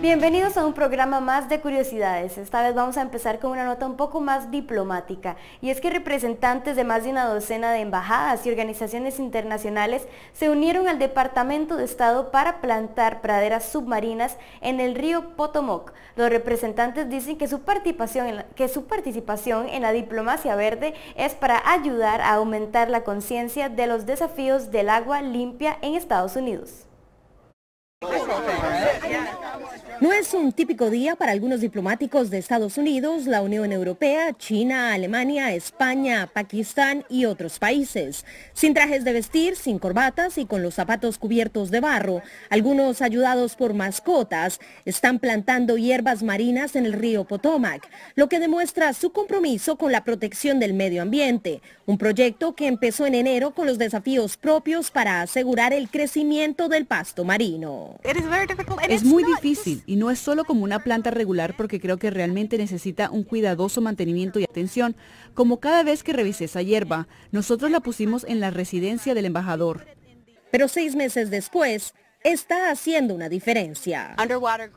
Bienvenidos a un programa más de curiosidades. Esta vez vamos a empezar con una nota un poco más diplomática y es que representantes de más de una docena de embajadas y organizaciones internacionales se unieron al Departamento de Estado para plantar praderas submarinas en el río Potomac. Los representantes dicen que su participación en la, que su participación en la diplomacia verde es para ayudar a aumentar la conciencia de los desafíos del agua limpia en Estados Unidos. No es un típico día para algunos diplomáticos de Estados Unidos, la Unión Europea, China, Alemania, España, Pakistán y otros países. Sin trajes de vestir, sin corbatas y con los zapatos cubiertos de barro, algunos ayudados por mascotas, están plantando hierbas marinas en el río Potomac, lo que demuestra su compromiso con la protección del medio ambiente, un proyecto que empezó en enero con los desafíos propios para asegurar el crecimiento del pasto marino. Es muy difícil y no es solo como una planta regular porque creo que realmente necesita un cuidadoso mantenimiento y atención, como cada vez que revisé esa hierba. Nosotros la pusimos en la residencia del embajador. Pero seis meses después, está haciendo una diferencia.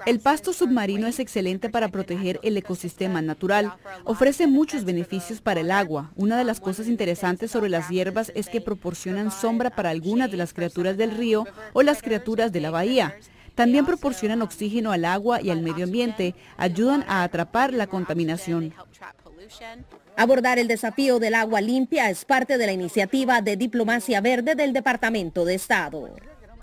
El pasto submarino es excelente para proteger el ecosistema natural. Ofrece muchos beneficios para el agua. Una de las cosas interesantes sobre las hierbas es que proporcionan sombra para algunas de las criaturas del río o las criaturas de la bahía. También proporcionan oxígeno al agua y al medio ambiente, ayudan a atrapar la contaminación. Abordar el desafío del agua limpia es parte de la iniciativa de diplomacia verde del Departamento de Estado.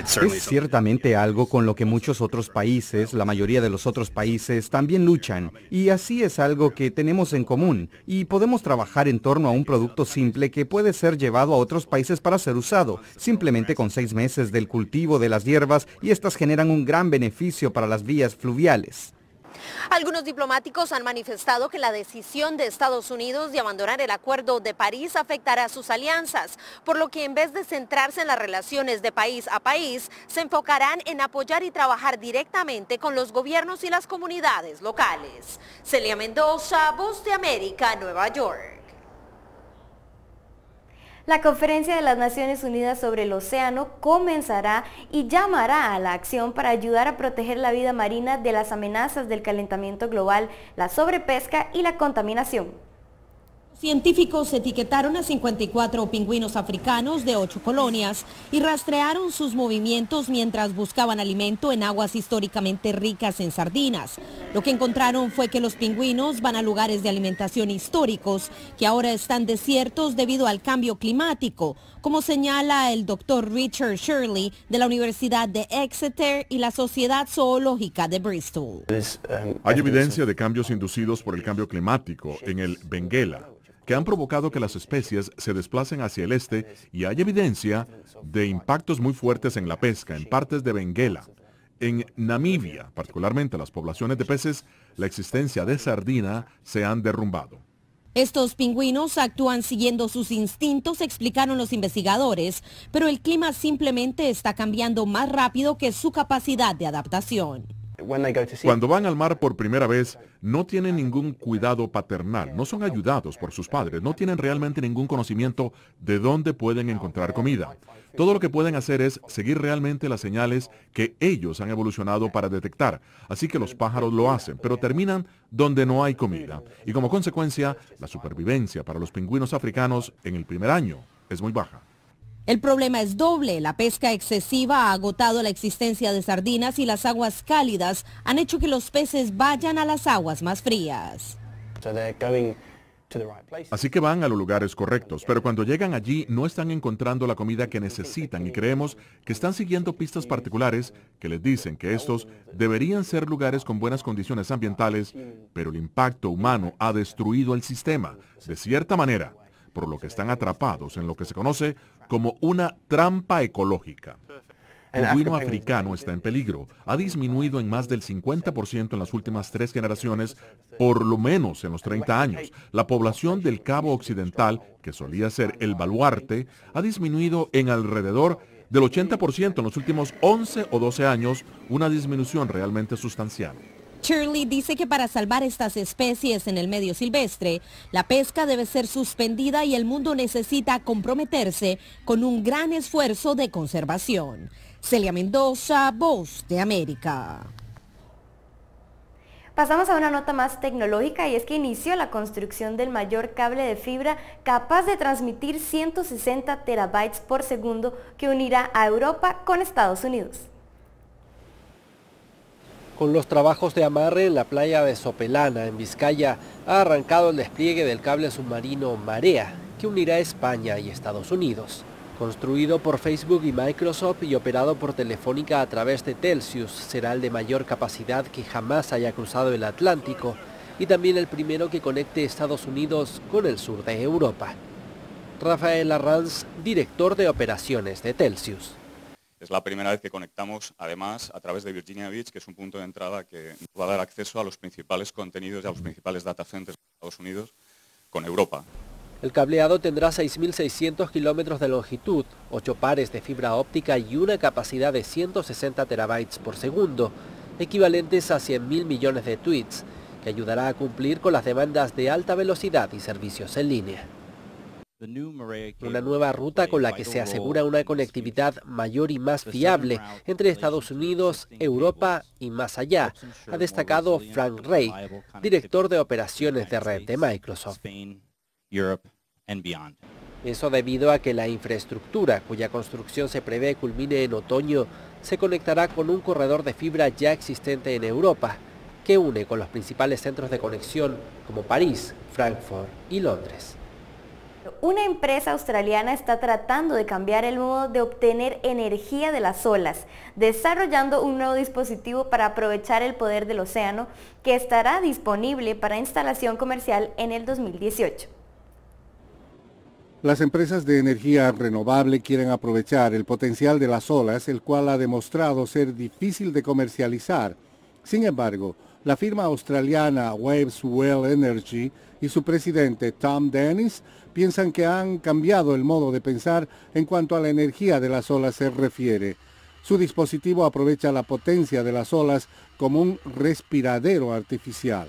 Es ciertamente algo con lo que muchos otros países, la mayoría de los otros países, también luchan. Y así es algo que tenemos en común. Y podemos trabajar en torno a un producto simple que puede ser llevado a otros países para ser usado, simplemente con seis meses del cultivo de las hierbas y estas generan un gran beneficio para las vías fluviales. Algunos diplomáticos han manifestado que la decisión de Estados Unidos de abandonar el Acuerdo de París afectará a sus alianzas, por lo que en vez de centrarse en las relaciones de país a país, se enfocarán en apoyar y trabajar directamente con los gobiernos y las comunidades locales. Celia Mendoza, Voz de América, Nueva York. La Conferencia de las Naciones Unidas sobre el Océano comenzará y llamará a la acción para ayudar a proteger la vida marina de las amenazas del calentamiento global, la sobrepesca y la contaminación. Científicos etiquetaron a 54 pingüinos africanos de ocho colonias y rastrearon sus movimientos mientras buscaban alimento en aguas históricamente ricas en sardinas. Lo que encontraron fue que los pingüinos van a lugares de alimentación históricos que ahora están desiertos debido al cambio climático, como señala el doctor Richard Shirley de la Universidad de Exeter y la Sociedad Zoológica de Bristol. Hay evidencia de cambios inducidos por el cambio climático en el Benguela que han provocado que las especies se desplacen hacia el este y hay evidencia de impactos muy fuertes en la pesca en partes de Benguela. En Namibia, particularmente las poblaciones de peces, la existencia de sardina se han derrumbado. Estos pingüinos actúan siguiendo sus instintos, explicaron los investigadores, pero el clima simplemente está cambiando más rápido que su capacidad de adaptación. Cuando van al mar por primera vez, no tienen ningún cuidado paternal, no son ayudados por sus padres, no tienen realmente ningún conocimiento de dónde pueden encontrar comida. Todo lo que pueden hacer es seguir realmente las señales que ellos han evolucionado para detectar. Así que los pájaros lo hacen, pero terminan donde no hay comida. Y como consecuencia, la supervivencia para los pingüinos africanos en el primer año es muy baja. El problema es doble. La pesca excesiva ha agotado la existencia de sardinas y las aguas cálidas han hecho que los peces vayan a las aguas más frías. Así que van a los lugares correctos, pero cuando llegan allí no están encontrando la comida que necesitan y creemos que están siguiendo pistas particulares que les dicen que estos deberían ser lugares con buenas condiciones ambientales, pero el impacto humano ha destruido el sistema, de cierta manera, por lo que están atrapados en lo que se conoce como una trampa ecológica. El vino africano está en peligro. Ha disminuido en más del 50% en las últimas tres generaciones, por lo menos en los 30 años. La población del Cabo Occidental, que solía ser el baluarte, ha disminuido en alrededor del 80% en los últimos 11 o 12 años, una disminución realmente sustancial. Shirley dice que para salvar estas especies en el medio silvestre, la pesca debe ser suspendida y el mundo necesita comprometerse con un gran esfuerzo de conservación. Celia Mendoza, Voz de América. Pasamos a una nota más tecnológica y es que inició la construcción del mayor cable de fibra capaz de transmitir 160 terabytes por segundo que unirá a Europa con Estados Unidos. Con los trabajos de amarre en la playa de Sopelana, en Vizcaya, ha arrancado el despliegue del cable submarino Marea, que unirá España y Estados Unidos. Construido por Facebook y Microsoft y operado por Telefónica a través de Telsius, será el de mayor capacidad que jamás haya cruzado el Atlántico y también el primero que conecte Estados Unidos con el sur de Europa. Rafael Arranz, director de operaciones de Telsius. Es la primera vez que conectamos, además, a través de Virginia Beach, que es un punto de entrada que nos va a dar acceso a los principales contenidos y a los principales data centers de Estados Unidos con Europa. El cableado tendrá 6.600 kilómetros de longitud, 8 pares de fibra óptica y una capacidad de 160 terabytes por segundo, equivalentes a 100.000 millones de tweets, que ayudará a cumplir con las demandas de alta velocidad y servicios en línea. Una nueva ruta con la que se asegura una conectividad mayor y más fiable entre Estados Unidos, Europa y más allá, ha destacado Frank Rey, director de operaciones de red de Microsoft. Eso debido a que la infraestructura, cuya construcción se prevé culmine en otoño, se conectará con un corredor de fibra ya existente en Europa, que une con los principales centros de conexión como París, Frankfurt y Londres una empresa australiana está tratando de cambiar el modo de obtener energía de las olas, desarrollando un nuevo dispositivo para aprovechar el poder del océano que estará disponible para instalación comercial en el 2018. Las empresas de energía renovable quieren aprovechar el potencial de las olas, el cual ha demostrado ser difícil de comercializar. Sin embargo, la firma australiana Waves Well Energy y su presidente Tom Dennis piensan que han cambiado el modo de pensar en cuanto a la energía de las olas se refiere. Su dispositivo aprovecha la potencia de las olas como un respiradero artificial.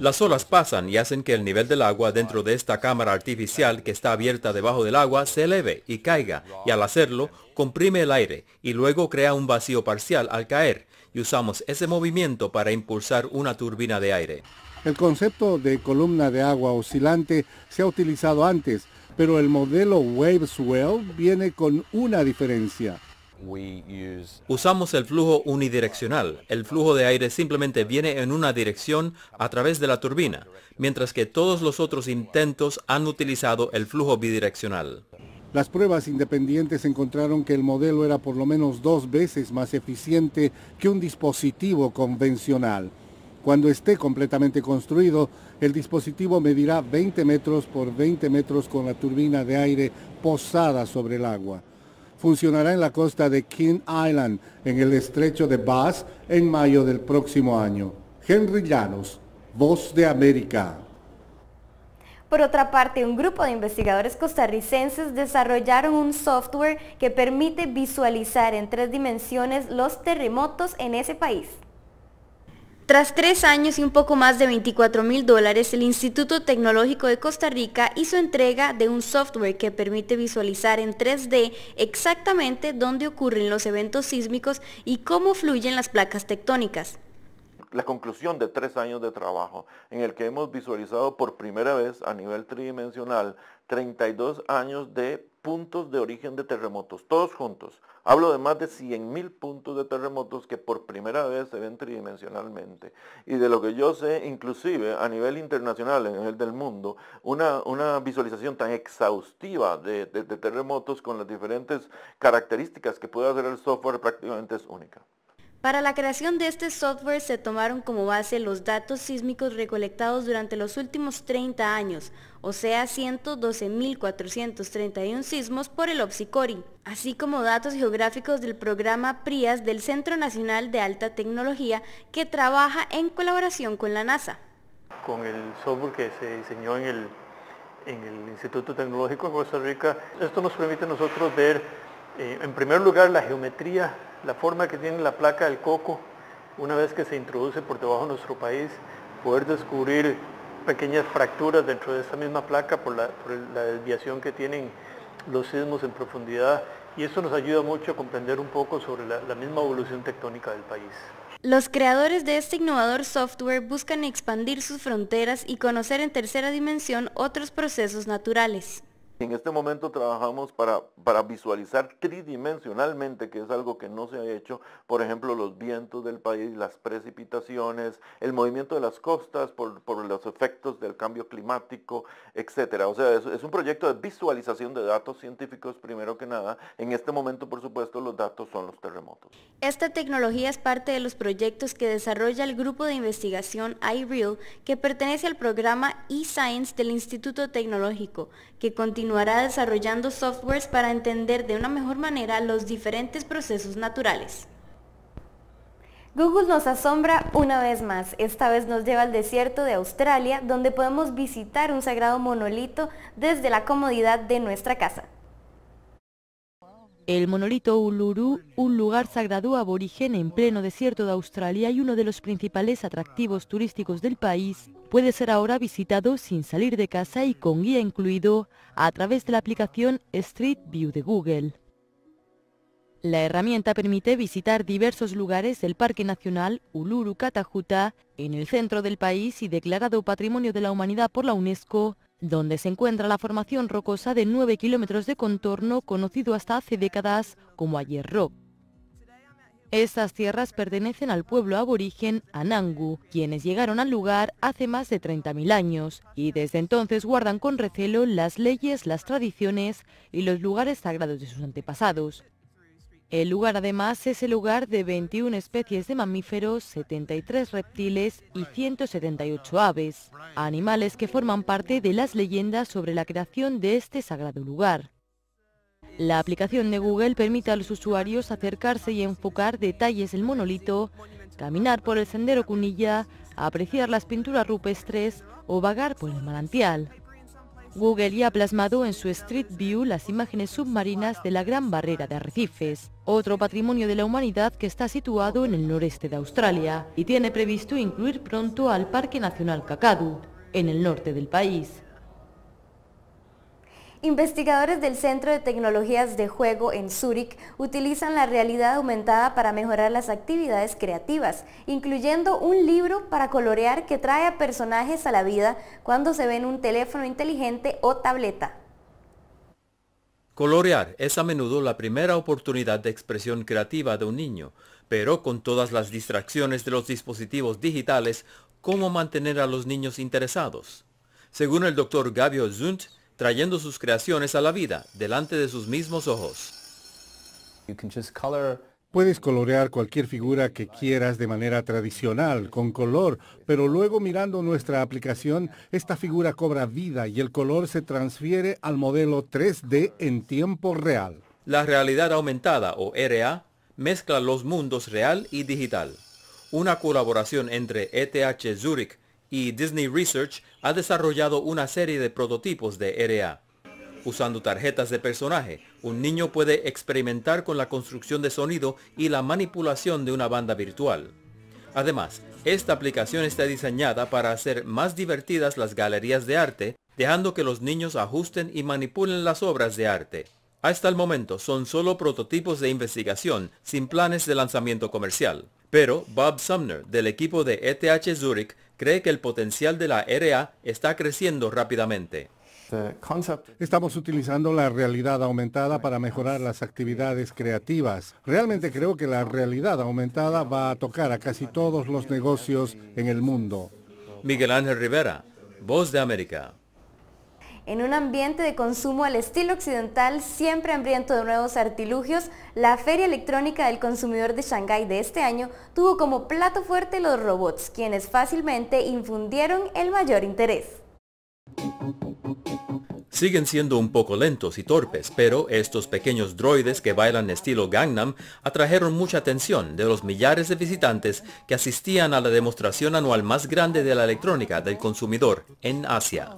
Las olas pasan y hacen que el nivel del agua dentro de esta cámara artificial que está abierta debajo del agua se eleve y caiga, y al hacerlo comprime el aire y luego crea un vacío parcial al caer, y usamos ese movimiento para impulsar una turbina de aire. El concepto de columna de agua oscilante se ha utilizado antes, pero el modelo Waveswell viene con una diferencia. Usamos el flujo unidireccional. El flujo de aire simplemente viene en una dirección a través de la turbina, mientras que todos los otros intentos han utilizado el flujo bidireccional. Las pruebas independientes encontraron que el modelo era por lo menos dos veces más eficiente que un dispositivo convencional. Cuando esté completamente construido, el dispositivo medirá 20 metros por 20 metros con la turbina de aire posada sobre el agua. Funcionará en la costa de King Island, en el estrecho de Bass, en mayo del próximo año. Henry Llanos, Voz de América. Por otra parte, un grupo de investigadores costarricenses desarrollaron un software que permite visualizar en tres dimensiones los terremotos en ese país. Tras tres años y un poco más de 24 mil dólares, el Instituto Tecnológico de Costa Rica hizo entrega de un software que permite visualizar en 3D exactamente dónde ocurren los eventos sísmicos y cómo fluyen las placas tectónicas la conclusión de tres años de trabajo, en el que hemos visualizado por primera vez a nivel tridimensional 32 años de puntos de origen de terremotos, todos juntos. Hablo de más de 100.000 puntos de terremotos que por primera vez se ven tridimensionalmente. Y de lo que yo sé, inclusive a nivel internacional, en el del mundo, una, visualización tan exhaustiva de terremotos con las diferentes características que puede hacer el software prácticamente es única. Para la creación de este software se tomaron como base los datos sísmicos recolectados durante los últimos 30 años, o sea 112.431 sismos por el Opsicori, así como datos geográficos del programa PRIAS del Centro Nacional de Alta Tecnología que trabaja en colaboración con la NASA. Con el software que se diseñó en el, Instituto Tecnológico de Costa Rica, esto nos permite a nosotros ver, eh, en primer lugar, la geometría la forma que tiene la placa del coco, una vez que se introduce por debajo de nuestro país, poder descubrir pequeñas fracturas dentro de esa misma placa por la, desviación que tienen los sismos en profundidad y eso nos ayuda mucho a comprender un poco sobre la, misma evolución tectónica del país. Los creadores de este innovador software buscan expandir sus fronteras y conocer en tercera dimensión otros procesos naturales. En este momento trabajamos para, para visualizar tridimensionalmente, que es algo que no se ha hecho, por ejemplo, los vientos del país, las precipitaciones, el movimiento de las costas por, por los efectos del cambio climático, etc. O sea, es, es un proyecto de visualización de datos científicos primero que nada. En este momento, por supuesto, los datos son los terremotos. Esta tecnología es parte de los proyectos que desarrolla el grupo de investigación iReal, que pertenece al programa eScience del Instituto Tecnológico, que continúa continuará desarrollando softwares para entender de una mejor manera los diferentes procesos naturales. Google nos asombra una vez más. Esta vez nos lleva al desierto de Australia, donde podemos visitar un sagrado monolito desde la comodidad de nuestra casa. El monolito Uluru, un lugar sagrado aborigen en pleno desierto de Australia y uno de los principales atractivos turísticos del país, puede ser ahora visitado sin salir de casa y con guía incluido a través de la aplicación Street View de Google. La herramienta permite visitar diversos lugares del Parque Nacional Uluru Katajuta en el centro del país y declarado Patrimonio de la Humanidad por la UNESCO, donde se encuentra la formación rocosa de 9 kilómetros de contorno conocido hasta hace décadas como Ayer Rock. Estas tierras pertenecen al pueblo aborigen Anangu, quienes llegaron al lugar hace más de 30.000 años y desde entonces guardan con recelo las leyes, las tradiciones y los lugares sagrados de sus antepasados. El lugar además es el lugar de 21 especies de mamíferos, 73 reptiles y 178 aves, animales que forman parte de las leyendas sobre la creación de este sagrado lugar. La aplicación de Google permite a los usuarios acercarse y enfocar detalles del monolito, caminar por el sendero cunilla, apreciar las pinturas rupestres o vagar por el manantial. Google ha plasmado en su Street View las imágenes submarinas de la Gran Barrera de Arrecifes, otro patrimonio de la humanidad que está situado en el noreste de Australia y tiene previsto incluir pronto al Parque Nacional Kakadu, en el norte del país. Investigadores del Centro de Tecnologías de Juego en Zúrich utilizan la realidad aumentada para mejorar las actividades creativas, incluyendo un libro para colorear que trae a personajes a la vida cuando se ven un teléfono inteligente o tableta. Colorear es a menudo la primera oportunidad de expresión creativa de un niño, pero con todas las distracciones de los dispositivos digitales, ¿cómo mantener a los niños interesados? Según el doctor Gabio Zunt, trayendo sus creaciones a la vida delante de sus mismos ojos. Puedes colorear cualquier figura que quieras de manera tradicional, con color, pero luego mirando nuestra aplicación, esta figura cobra vida y el color se transfiere al modelo 3D en tiempo real. La realidad aumentada, o RA, mezcla los mundos real y digital. Una colaboración entre ETH Zurich y Disney Research ha desarrollado una serie de prototipos de RA. Usando tarjetas de personaje, un niño puede experimentar con la construcción de sonido y la manipulación de una banda virtual. Además, esta aplicación está diseñada para hacer más divertidas las galerías de arte, dejando que los niños ajusten y manipulen las obras de arte. Hasta el momento son solo prototipos de investigación, sin planes de lanzamiento comercial. Pero Bob Sumner, del equipo de ETH Zurich, cree que el potencial de la RA está creciendo rápidamente. Estamos utilizando la realidad aumentada para mejorar las actividades creativas. Realmente creo que la realidad aumentada va a tocar a casi todos los negocios en el mundo. Miguel Ángel Rivera, Voz de América. En un ambiente de consumo al estilo occidental, siempre hambriento de nuevos artilugios, la Feria Electrónica del Consumidor de Shanghái de este año tuvo como plato fuerte los robots, quienes fácilmente infundieron el mayor interés. Siguen siendo un poco lentos y torpes, pero estos pequeños droides que bailan estilo Gangnam atrajeron mucha atención de los millares de visitantes que asistían a la demostración anual más grande de la electrónica del consumidor en Asia.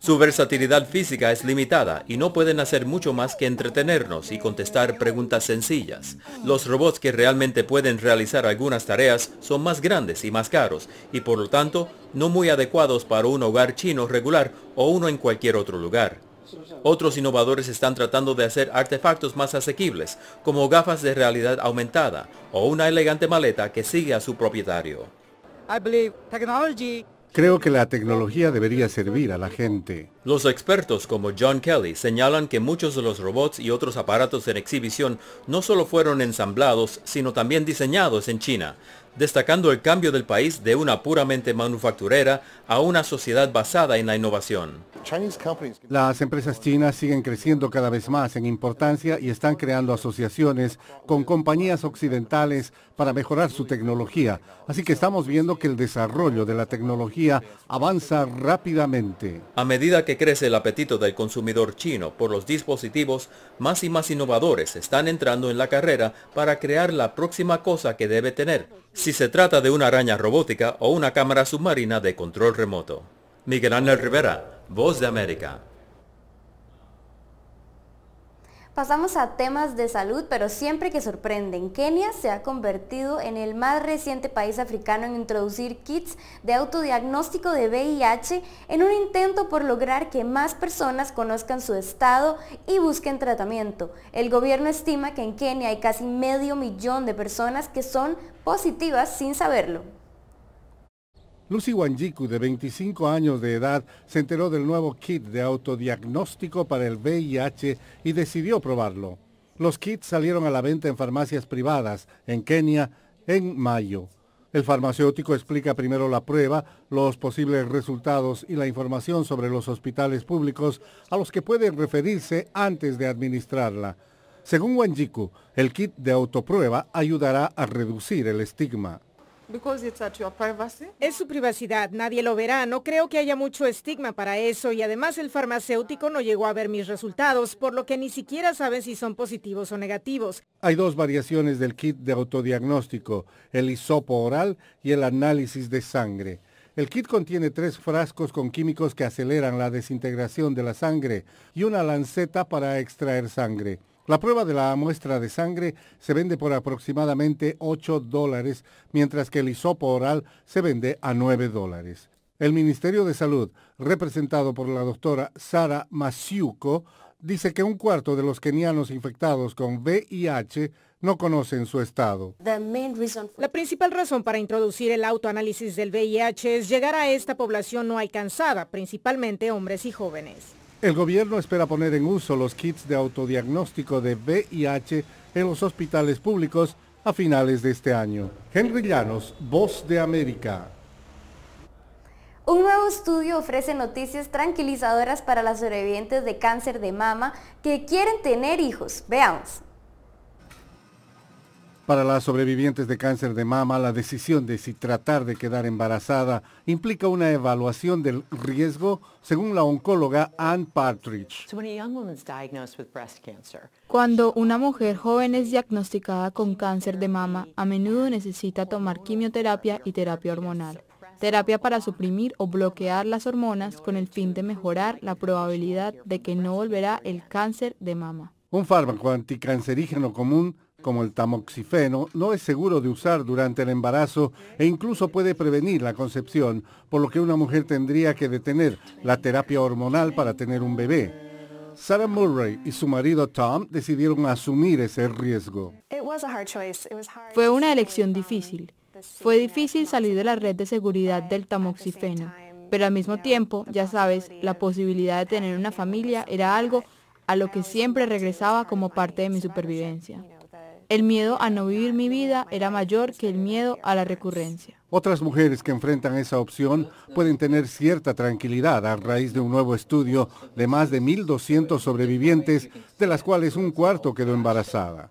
Su versatilidad física es limitada y no pueden hacer mucho más que entretenernos y contestar preguntas sencillas. Los robots que realmente pueden realizar algunas tareas son más grandes y más caros y por lo tanto no muy adecuados para un hogar chino regular o uno en cualquier otro lugar. Otros innovadores están tratando de hacer artefactos más asequibles, como gafas de realidad aumentada o una elegante maleta que sigue a su propietario. Creo que la tecnología debería servir a la gente. Los expertos como John Kelly señalan que muchos de los robots y otros aparatos en exhibición no solo fueron ensamblados, sino también diseñados en China, destacando el cambio del país de una puramente manufacturera a una sociedad basada en la innovación. Las empresas chinas siguen creciendo cada vez más en importancia y están creando asociaciones con compañías occidentales para mejorar su tecnología. Así que estamos viendo que el desarrollo de la tecnología avanza rápidamente. A medida que crece el apetito del consumidor chino por los dispositivos, más y más innovadores están entrando en la carrera para crear la próxima cosa que debe tener, si se trata de una araña robótica o una cámara submarina de control remoto. Miguel Ángel Rivera, Voz de América. Pasamos a temas de salud, pero siempre que sorprenden. Kenia se ha convertido en el más reciente país africano en introducir kits de autodiagnóstico de VIH en un intento por lograr que más personas conozcan su estado y busquen tratamiento. El gobierno estima que en Kenia hay casi medio millón de personas que son positivas sin saberlo. Lucy Wanjiku, de 25 años de edad, se enteró del nuevo kit de autodiagnóstico para el VIH y decidió probarlo. Los kits salieron a la venta en farmacias privadas en Kenia en mayo. El farmacéutico explica primero la prueba, los posibles resultados y la información sobre los hospitales públicos a los que puede referirse antes de administrarla. Según Wanjiku, el kit de autoprueba ayudará a reducir el estigma. Es su privacidad, nadie lo verá. No creo que haya mucho estigma para eso y además el farmacéutico no llegó a ver mis resultados, por lo que ni siquiera saben si son positivos o negativos. Hay dos variaciones del kit de autodiagnóstico, el hisopo oral y el análisis de sangre. El kit contiene tres frascos con químicos que aceleran la desintegración de la sangre y una lanceta para extraer sangre. La prueba de la muestra de sangre se vende por aproximadamente 8 dólares, mientras que el hisopo oral se vende a 9 dólares. El Ministerio de Salud, representado por la doctora Sara Masiuko, dice que un cuarto de los kenianos infectados con VIH no conocen su estado. La principal razón para introducir el autoanálisis del VIH es llegar a esta población no alcanzada, principalmente hombres y jóvenes. El gobierno espera poner en uso los kits de autodiagnóstico de VIH en los hospitales públicos a finales de este año. Henry Llanos, Voz de América. Un nuevo estudio ofrece noticias tranquilizadoras para las sobrevivientes de cáncer de mama que quieren tener hijos. Veamos. Para las sobrevivientes de cáncer de mama, la decisión de si tratar de quedar embarazada implica una evaluación del riesgo, según la oncóloga Ann Partridge. Cuando una mujer joven es diagnosticada con cáncer de mama, a menudo necesita tomar quimioterapia y terapia hormonal. Terapia para suprimir o bloquear las hormonas con el fin de mejorar la probabilidad de que no volverá el cáncer de mama. Un fármaco anticancerígeno común como el tamoxifeno, no es seguro de usar durante el embarazo e incluso puede prevenir la concepción, por lo que una mujer tendría que detener la terapia hormonal para tener un bebé. Sarah Murray y su marido Tom decidieron asumir ese riesgo. Fue una elección difícil. Fue difícil salir de la red de seguridad del tamoxifeno, pero al mismo tiempo, ya sabes, la posibilidad de tener una familia era algo a lo que siempre regresaba como parte de mi supervivencia. El miedo a no vivir mi vida era mayor que el miedo a la recurrencia. Otras mujeres que enfrentan esa opción pueden tener cierta tranquilidad a raíz de un nuevo estudio de más de 1.200 sobrevivientes, de las cuales un cuarto quedó embarazada.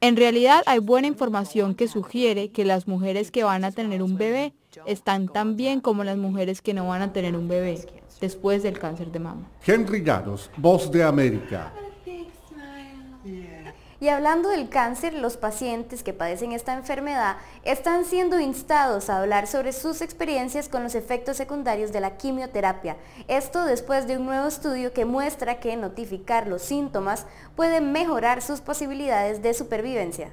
En realidad hay buena información que sugiere que las mujeres que van a tener un bebé están tan bien como las mujeres que no van a tener un bebé después del cáncer de mama. Henry Llanos, Voz de América. Y hablando del cáncer, los pacientes que padecen esta enfermedad están siendo instados a hablar sobre sus experiencias con los efectos secundarios de la quimioterapia. Esto después de un nuevo estudio que muestra que notificar los síntomas puede mejorar sus posibilidades de supervivencia.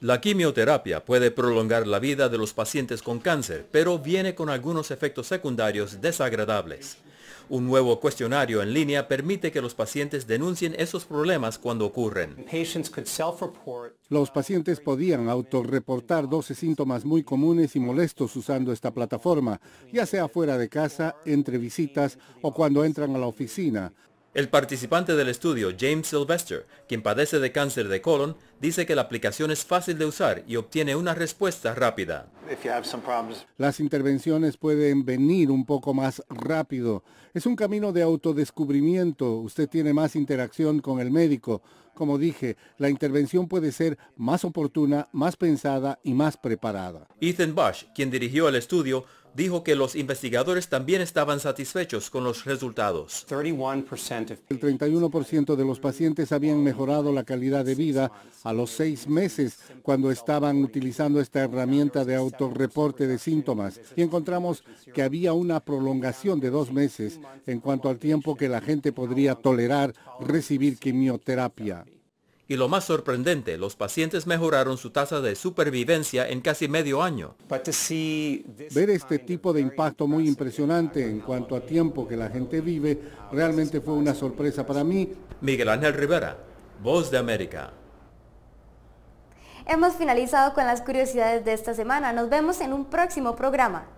La quimioterapia puede prolongar la vida de los pacientes con cáncer, pero viene con algunos efectos secundarios desagradables. Un nuevo cuestionario en línea permite que los pacientes denuncien esos problemas cuando ocurren. Los pacientes podían autorreportar 12 síntomas muy comunes y molestos usando esta plataforma, ya sea fuera de casa, entre visitas o cuando entran a la oficina. El participante del estudio, James Sylvester, quien padece de cáncer de colon, dice que la aplicación es fácil de usar y obtiene una respuesta rápida. Las intervenciones pueden venir un poco más rápido. Es un camino de autodescubrimiento. Usted tiene más interacción con el médico. Como dije, la intervención puede ser más oportuna, más pensada y más preparada. Ethan Bush, quien dirigió el estudio, dijo que los investigadores también estaban satisfechos con los resultados. El 31% de los pacientes habían mejorado la calidad de vida a los seis meses cuando estaban utilizando esta herramienta de autorreporte de síntomas y encontramos que había una prolongación de dos meses en cuanto al tiempo que la gente podría tolerar recibir quimioterapia. Y lo más sorprendente, los pacientes mejoraron su tasa de supervivencia en casi medio año. Ver este tipo de impacto muy impresionante en cuanto a tiempo que la gente vive realmente fue una sorpresa para mí. Miguel Ángel Rivera, Voz de América. Hemos finalizado con las curiosidades de esta semana. Nos vemos en un próximo programa.